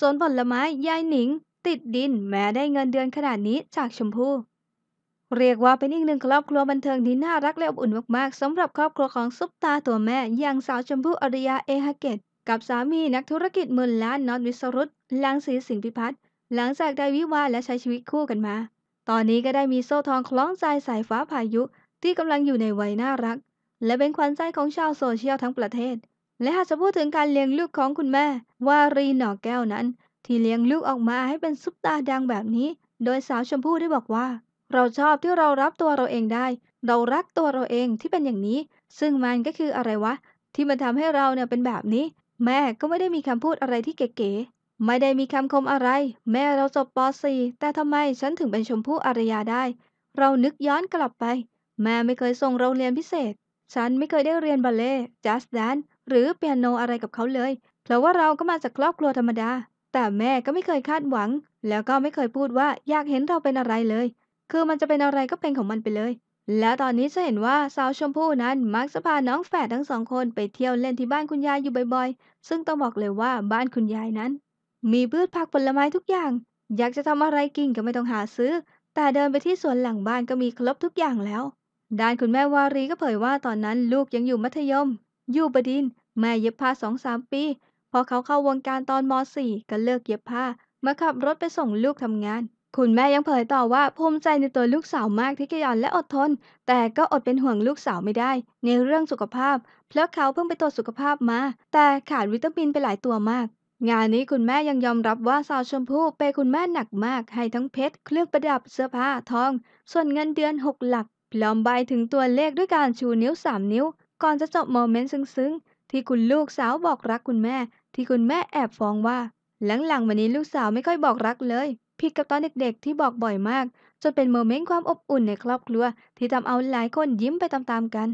สวนผลไม้ยายหนิง ติดดินแม้ได้เงินเดือนขนาดนี้จากชมพู่เรียกว่าเป็นอีกหนึ่งครอบครัวบันเทิงที่น่ารักและอบอุ่นมากๆสำหรับครอบครัวของซุปตาตัวแม่อย่างสาวชมพู่อริยาเอฮเกตกับสามีนักธุรกิจมืนล้านน็อตวิสรุตลังสีสิงพิพัฒน์หลังจากได้วิวาและใช้ชีวิตคู่กันมา ตอนนี้ก็ได้มีโซ่ทองคล้องใจสายฟ้าพายุ ที่กำลังอยู่ในวัยน่ารัก และเป็นขวัญใจของชาวโซเชียลทั้งประเทศและหากจะพูดถึงการเลี้ยงลูกของคุณแม่วารีหน่อแก้วนั้น ที่เลี้ยงลูกออกมาให้เป็นซุปตาดังแบบนี้ โดยสาวชมพู่ได้บอกว่า เราชอบที่เรารับตัวเราเองได้ เรารักตัวเราเองที่เป็นอย่างนี้ ซึ่งมันก็คืออะไรวะที่มันทำให้เราเนี่ยเป็นแบบนี้ แม่ก็ไม่ได้มีคำพูดอะไรที่เก๋ๆไม่ได้มีคำคมอะไร แม่เราจบป .4 แต่ทำไมฉันถึงเป็นชมพู่อารยาได้ เรานึกย้อนกลับไป แม่ไม่เคยส่งเราเรียนพิเศษ ฉันไม่เคยได้เรียนบัลเล่จัสต d น n หรือเปียโนอะไรกับเขาเลย เพราะว่าเราก็มาจากครอบครัวธรรมดา แต่แม่ก็ไม่เคยคาดหวัง แล้วก็ไม่เคยพูดว่า อยากเห็นเราเป็นอะไรเลย คือมันจะเป็นอะไรก็เป็นของมันไปเลย แล้วตอนนี้จะเห็นว่าสาวชมพู่นั้น มักจะพาน้องแฝดทั้งสองคนไปเที่ยวเล่นที่บ้านคุณยายอยู่บ่อยๆ ซึ่งต้องบอกเลยว่าบ้านคุณยายนั้น มีพืชผักผลไม้ทุกอย่าง อยากจะทำอะไรกินก็ไม่ต้องหาซื้อ แต่เดินไปที่สวนหลังบ้านก็มีครบทุกอย่างแล้วด้านคุณแม่วารีก็เผยว่าตอนนั้นลูกยังอยู่มัธยมอยู่บดิน แม่เย็บผ้าสองสามปีพอเขาเข้าวงการตอนม .4 ก็เลิกเย็บผ้ามาขับรถไปส่งลูกทำงาน คุณแม่ยังเผยต่อว่าภูมิใจในตัวลูกสาวมากที่ขยันและอดทน แต่ก็อดเป็นห่วงลูกสาวไม่ได้ ในเรื่องสุขภาพ เพราะเขาเพิ่งไปตรวจสุขภาพมา แต่ขาดวิตามินไปหลายตัวมาก งานนี้คุณแม่ยังยอมรับว่าสาวชมพู่เปคุณแม่หนักมากให้ทั้งเพชรเครื่องประดับเสื้อผ้าทองส่วนเงินเดือน6หลักพร้อมใบถึงตัวเลขด้วยการชูนิ้ว 3 นิ้วก่อนจะจบโมเมนต์ซึ้งๆ ที่คุณลูกสาวบอกรักคุณแม่ ที่คุณแม่แอบฟ้องว่า หลังๆวันนี้ลูกสาวไม่ค่อยบอกรักเลยผิดกับตอนเด็กๆที่บอกบ่อยมาก จนเป็นโมเมนต์ความอบอุ่นในครอบครัว ที่ทำเอาหลายคนยิ้มไปตาม ๆ กัน